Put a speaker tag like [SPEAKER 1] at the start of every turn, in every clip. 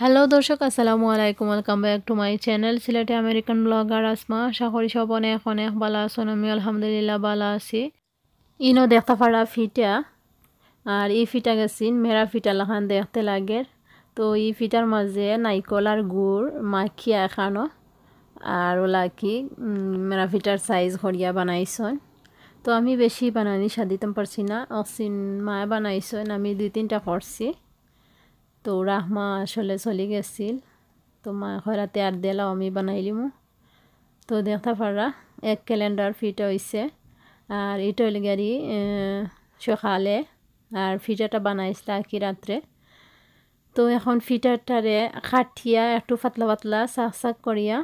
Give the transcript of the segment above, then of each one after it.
[SPEAKER 1] hello দর্শক আসসালামু আলাইকুম welcome back to my channel সিলেটে আমেরিকান ব্লগার আসমা আশা সবনে সব অনেক অনেক ভালো আছেন আমি আলহামদুলিল্লাহ বালা আছি ইনো দেখতে পারা ফিটা আর ই ফিটা গেছিন মেরা ফিটা লাখান দেখতে লাগের তো ই ফিটার মাঝে নাইকল আর গুড় মাখিয়া এখানো আর ওলাকি কি মেরা ফিটার সাইজ ঘড়িয়া বানাইছন তো আমি বেশি বানানি সাদিতাম পারছি না অসিন মায় বানাইছেন আমি দুই তিনটা করছি তো রাহমা আসলে চলে গেছিল তো মা খরাতে আর দেলাও আমি বানাইলিমু তো দেখতে পারা এক ক্যালেন্ডার ফিটা হয়েছে আর এটা হইল গাড়ি সকালে আর ফিটাটা বানাইছিল কি রাত্রে তো এখন ফিটারটারে কাঠিয়া একটু পাতলা পাতলা চাক চাক করিয়া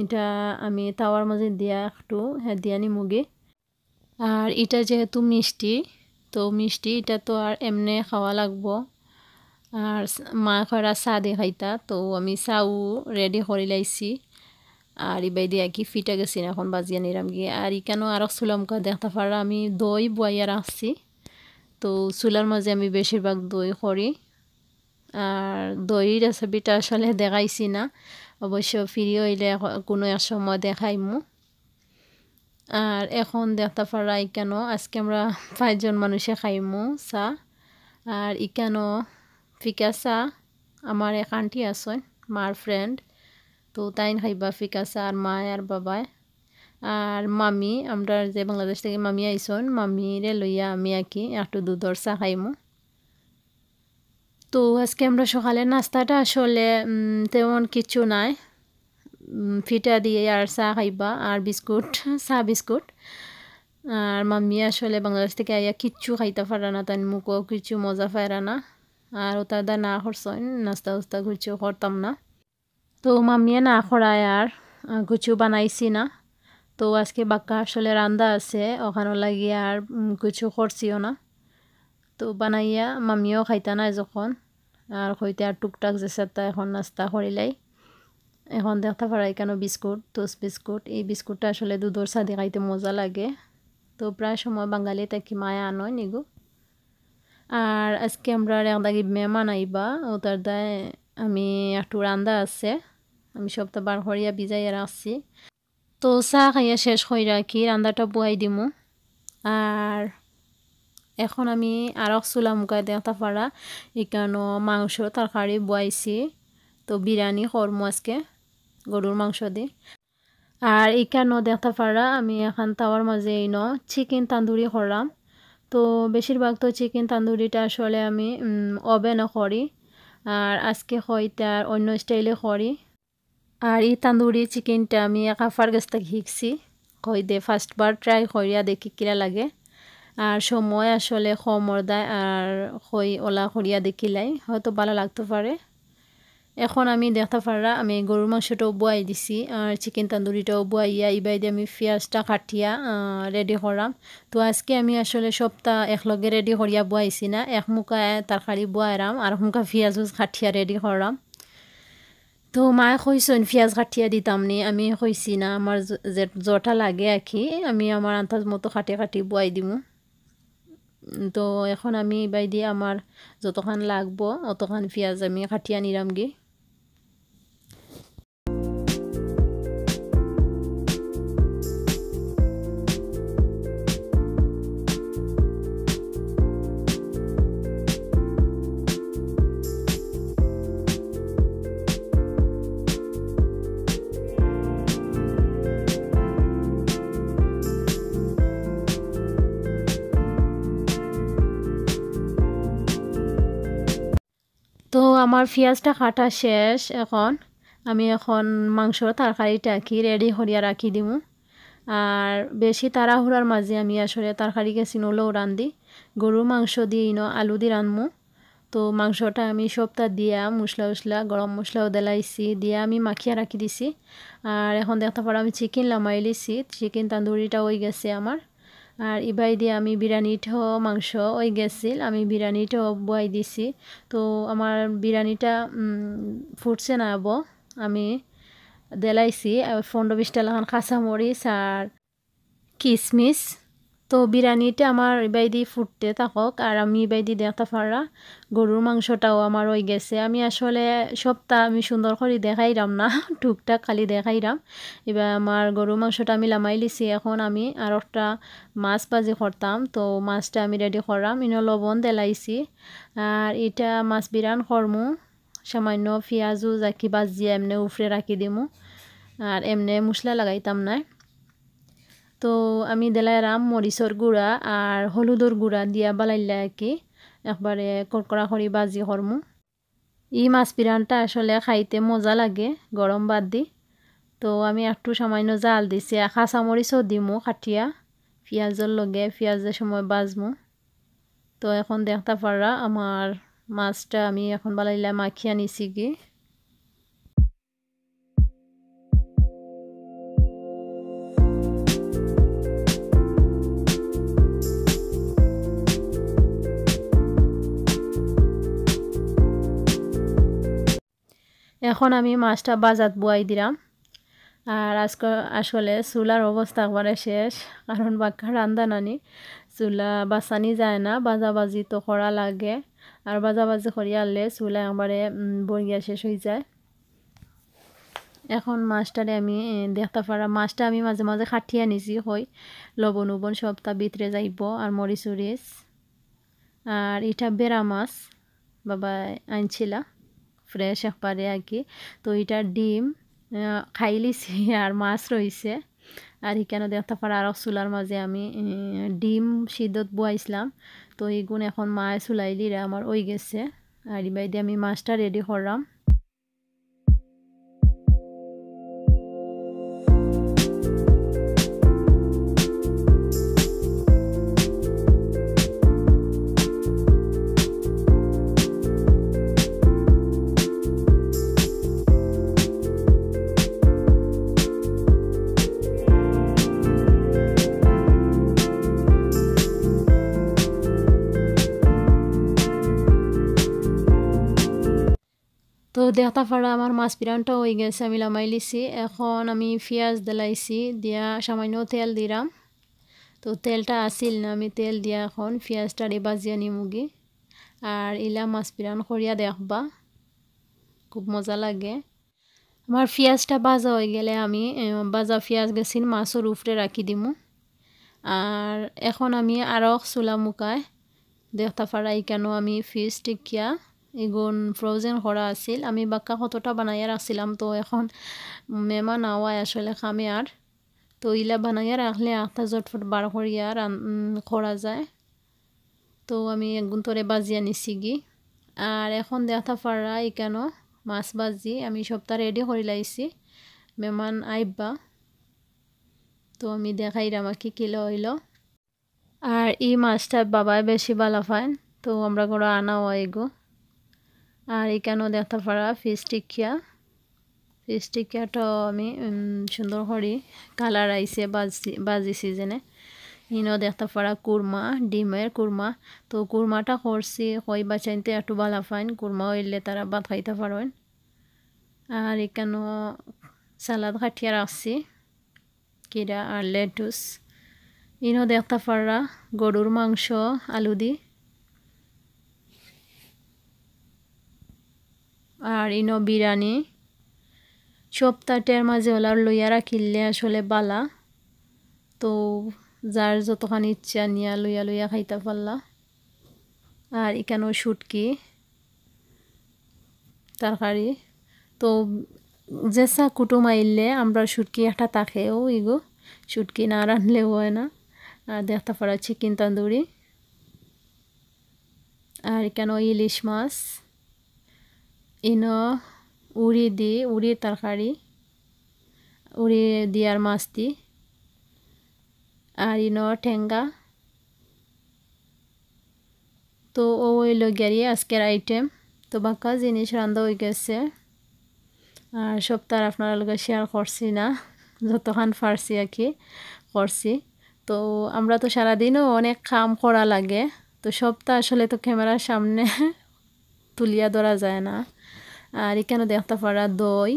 [SPEAKER 1] এটা আমি তাওয়ার মাঝে দিয়া একটু হ্যাঁ দিয়া নিমুগি আর এটা যেহেতু মিষ্টি তো মিষ্টি এটা তো আর এমনি খাওয়া লাগবো আর মা খরা সাদে খাইতা তো আমি চাউ রেডি করে লাইছি আর ইবাই দিয়া কি ফিটা গেছি না এখন বাজিয়া নিলাম গিয়ে আর ইকানো আরও চুলামকা দেখতে পারা আমি দই বয়া রাখছি তো চুলার মাঝে আমি বেশিরভাগ দই করি আর দই রেসিপিটা আসলে দেখাইছি না অবশ্য ফিরি হইলে কোনো এক সময় দেখাইমু আর এখন দেখতে পারা ইকানো আজকে আমরা পাঁচজন মানুষে খাইমু চা আর ইকানো ফিকাসা আমার এক আন্টি আসন মার ফ্রেন্ড তো তাই খাইবা ফিকাসা আর মা আর বাবায় আর মামি আমরা যে বাংলাদেশ থেকে মামি আইসন মামিরে লইয়া আমি আঁকি একটু দুধর চা খাইমু তো আজকে আমরা সকালে নাস্তাটা আসলে তেমন কিছু নাই ফিটা দিয়ে আর চা খাইবা আর বিস্কুট চা বিস্কুট আর মাম্মি আসলে বাংলাদেশ থেকে আইয়া কিচ্ছু খাইতে পারা না তাই মুখও কিছু মজা পায়রা না আর ওতাদা না করছেন নাস্তা উস্তা ঘুরছিও করতাম না তো মামিয়ে না খরায় আর কিছু বানাইছি না তো আজকে বাক্কা আসলে রান্দা আছে ওখানো লাগিয়ে আর কিছু করছিও না তো বানাইয়া মামিও খাইতা নাই যখন আর হইতে আর টুকটাক যে সাতটা এখন নাস্তা করিলাই এখন দেখতে পারাই কেন বিস্কুট টোস্ট বিস্কুট এই বিস্কুটটা আসলে দুধর সাদে খাইতে মজা লাগে তো প্রায় সময় বাঙালি তাকি মায়া আনয় নিগু আর আজকে আমরা একদাগি মেহমান আইবা ও তার দায় আমি একটু রান্দা আছে আমি সপ্তাহ বার হরিয়া বিজাইয়া রাখছি তো চা খাইয়া শেষ হয়ে রাখি রান্দাটা বুয়াই দিমু আর এখন আমি আর চুলা মুখাই দেওয়া পারা এখানো মাংস তরকারি বয়াইছি তো বিরিয়ানি করমু আজকে গরুর মাংস দি আর এখানো দেখতে পারা আমি এখন তাওয়ার মাঝে এই ন চিকেন তান্দুরি করলাম তো বেশিরভাগ তো চিকেন তান্দুরিটা আসলে আমি ওভেনও করি আর আজকে আর অন্য স্টাইলে করি আর এই তান্দুরি চিকেনটা আমি কাফার গাছটা ঘিকছি কই দে ফার্স্টবার ট্রাই করিয়া দেখি কিরা লাগে আর সময় আসলে দেয় আর হই ওলা করিয়া দেখিলাই হয়তো ভালো লাগতে পারে এখন আমি দেখতে পাররা আমি গরুর মাংসটাও বয়াই দিছি আর চিকেন তান্দুরিটাও বয়াইয়া ইবাই দিয়ে আমি পেঁয়াজটা কাটিয়া রেডি করাম তো আজকে আমি আসলে সপ্তাহ একলগে রেডি করিয়া বয়াইছি না এক মুখা তরকারি বয়ারাম আর মুখা পেঁয়াজ কাঠিয়া রেডি করাম তো মায়ে কইসন পিঁয়াজ কাঠিয়া দিতাম নি আমি কইছি না আমার জটা লাগে আর আমি আমার আন্তাজ মতো কাটি কাটি বয়াই দিমু তো এখন আমি এবার দিয়ে আমার যতখান লাগবো অতখান পেঁয়াজ আমি কাটিয়া নিলাম আমার পিঁয়াজটা কাটা শেষ এখন আমি এখন মাংস তরকারিটা কি রেডি হরিয়া রাখি দিব আর বেশি তাড়াহুড়ার মাঝে আমি আসলে তরকারি গেছি রান দিই গরুর মাংস দিয়ে ইনো আলু দিয়ে রান্ধমু তো মাংসটা আমি সপ্তাহ দিয়া মশলা উসলা গরম মশলাও দেলাইছি দিয়া আমি মাখিয়া রাখি দিছি আর এখন দেখতে পারো আমি চিকেন লামাই লিছি চিকেন তান্দুরিটা ওই গেছে আমার আর ইবাই দিয়ে আমি বিরিয়ানিটাও মাংস ওই গেছিল আমি বিরিয়ানিটাও বয়াই দিছি তো আমার বিরিয়ানিটা ফুটছে না আব আমি দেলাইছি পনেরো বিশটা লাখান কাঁচামরিচ আর কিশমিশ তো বিরিয়ানিটা আমার বাইদি ফুটতে থাকক আর আমি বাইদি দেখতে পারা গরুর মাংসটাও আমার ওই গেছে আমি আসলে সপ্তাহ আমি সুন্দর করে দেখাইলাম না টুকটাক খালি দেখাইলাম এবার আমার গরুর মাংসটা আমি লামাই লিছি এখন আমি আর একটা মাছ ভাজি করতাম তো মাছটা আমি রেডি করাম ইনো লবণ দেলাইছি আর এটা মাছ বিরান করমু সামান্য পেঁয়াজও জাকি বাজিয়ে এমনি উফরে রাখি দিমু আর এমনি মশলা লাগাইতাম না তো আমি দিলাম মরিচর গুড়া আর হলুদর গুড়া দিয়া বালাইলা কি একবারে কড়কড়া করি বাজি করমু ই মাছ পিরানটা আসলে খাইতে মজা লাগে গরম বাদ দি তো আমি একটু সামান্য জাল দিছি খাঁচা মরিচও দিমু কাঠিয়া পেঁয়াজের লগে পিঁয়াজের সময় বাজমু তো এখন দেখতে পারা আমার মাছটা আমি এখন বালাইলা মাখিয়া নিছি কি এখন আমি মাছটা বাজাত বুয়াই দিলাম আর আজকে আসলে চুলার অবস্থা একবারে শেষ কারণ বাক্যা রান্দা নানি চুলা বাঁচানি যায় না বাজাবাজি তো করা লাগে আর বাজাবাজি করি আনলে চুলা একবারে বর্গিয়া শেষ হয়ে যায় এখন মাছটারে আমি দেখতে পারা মাছটা আমি মাঝে মাঝে খাটিয়ে আনিছি হই লবণ উবন তা ভিতরে যাইব আর মরিচ উরিচ আর এটা বেড়া মাছ বাবা আনছিলা ফ্রেশ একবারে আর কি তো এটা ডিম খাইলিছি আর মাছ রয়েছে আর এখানে দেখতে পারে আর চুলার মাঝে আমি ডিম সিদ্ধত বোয়াইছিলাম তো এই গুণ এখন মায়ে চুলাইলি আমার ওই গেছে আর ইবাইদি আমি মাছটা রেডি করলাম দেহতা ফাড়া আমার মাছ পিরানটা হয়ে গেছে আমি লামাইলিছি এখন আমি পেঁয়াজ দেলাইছি দিয়া সামান্য তেল দিলাম তো তেলটা আছিল না আমি তেল দিয়া এখন পেঁয়াজটা রেবাজিয়া নিমুগি আর ইলা মাছ পিরান করিয়া দেখবা খুব মজা লাগে আমার পেঁয়াজটা বাজা হয়ে গেলে আমি বাজা পেঁয়াজ গেছিন মাছের উপরে রাখি দিমু আর এখন আমি আরও চুলা মুকায় দেহতা ফাড়াই কেন আমি ফিজ টিকিয়া ইগুন ফ্রোজেন করা আছিল আমি বাক্কা কতটা বানাইয়া রাখছিলাম তো এখন মেমা নাওয়াই আসলে খামে আর তো ইলা বানাইয়া রাখলে আখটা জটফট বার করিয়া করা যায় তো আমি একগুন তোরে বাজিয়া নিছি গি আর এখন দেখা এই কেন মাছ বাজি আমি সপ্তাহ রেডি করে লাইছি মেমান আইবা তো আমি দেখাই আমাকে কি কিলো হইল আর এই মাছটা বাবাই বেশি ভালো ফাইন তো আমরা করে আনা হয় গো আর এখানেও দেখতে পারা ফিস টিকিয়া ফিস টিকিয়াটাও আমি সুন্দর করি কালার আইসে বাজি বাজি সিজনে ইনও দেখতে পারা কুরমা ডিমের কুরমা তো কুরমাটা করছি কই বাঁচাইতে একটু ভালা ফাইন কুরমাও হইলে তারা বাদ খাইতে পারবেন আর এখানেও সালাদ কাঠিয়া রাখছি কিরা আর লেটুস ইনও দেখতে পারা গরুর মাংস আলু দিই আর ইনো বিরানি সপ্তাহটার মাঝে ওলার লইয়া রাখিলে আসলে বালা তো যার যতখানি ইচ্ছা নিয়া লইয়া লইয়া খাইতে পারলা আর এখানেও শুটকি তরকারি তো যেসা কুটুম আইলে আমরা শুটকি একটা তাকেও ইগো শুটকি না রানলে হয় না আর দেখতে পারা চিকেন তন্দুরি আর কেন ইলিশ মাছ ইনো উড়ি দি উড়ির তরকারি উড়ি দিয়ার মাছ দি আর ইনো ঠেঙ্গা তো ওই লগিয়ারি আজকের আইটেম তো বাক্কা জিনিস রান্ধা হয়ে গেছে আর সপ্তাহ আপনার লগে শেয়ার করছি না যতক্ষণ ফারছি আর কি করছি তো আমরা তো সারাদিনও অনেক কাম করা লাগে তো সবটা আসলে তো ক্যামেরার সামনে তুলিয়া ধরা যায় না আর এখানে দেখতে পারা দই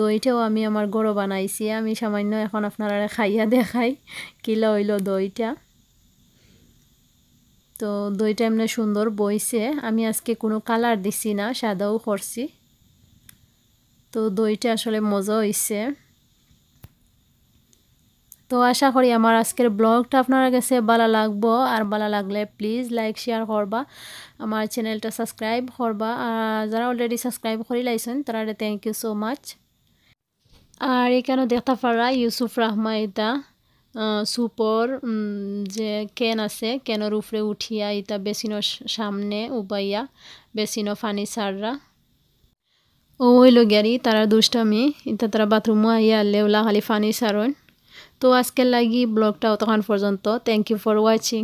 [SPEAKER 1] দইটাও আমি আমার গরো বানাইছি আমি সামান্য এখন আপনারা খাইয়া দেখাই কিলো হইল দইটা তো দইটা এমনি সুন্দর বইছে আমি আজকে কোনো কালার দিছি না সাদাও করছি তো দইটা আসলে মজা হয়েছে তো আশা করি আমার আজকের ব্লগটা আপনার কাছে ভালো লাগবো আর ভালো লাগলে প্লিজ লাইক শেয়ার করবা আমার চ্যানেলটা সাবস্ক্রাইব করবা আর যারা অলরেডি সাবস্ক্রাইব করে লাইছেন তারা থ্যাংক ইউ সো মাচ আর এখানে দেখতে পারা ইউসুফ রাহমা এটা সুপর যে কেন আছে কেনর উপরে উঠিয়া ইতা বেসিনোর সামনে উবাইয়া বেসিনো ফানি সাররা ও ওই লগিয়ারি তারা দুষ্টামি ইতা তারা বাথরুমও আইয়া আল্লে ওলা খালি ফানি সারন তো আজকের লাগি ব্লগটা তখন পর্যন্ত থ্যাংক ইউ ফর ওয়াচিং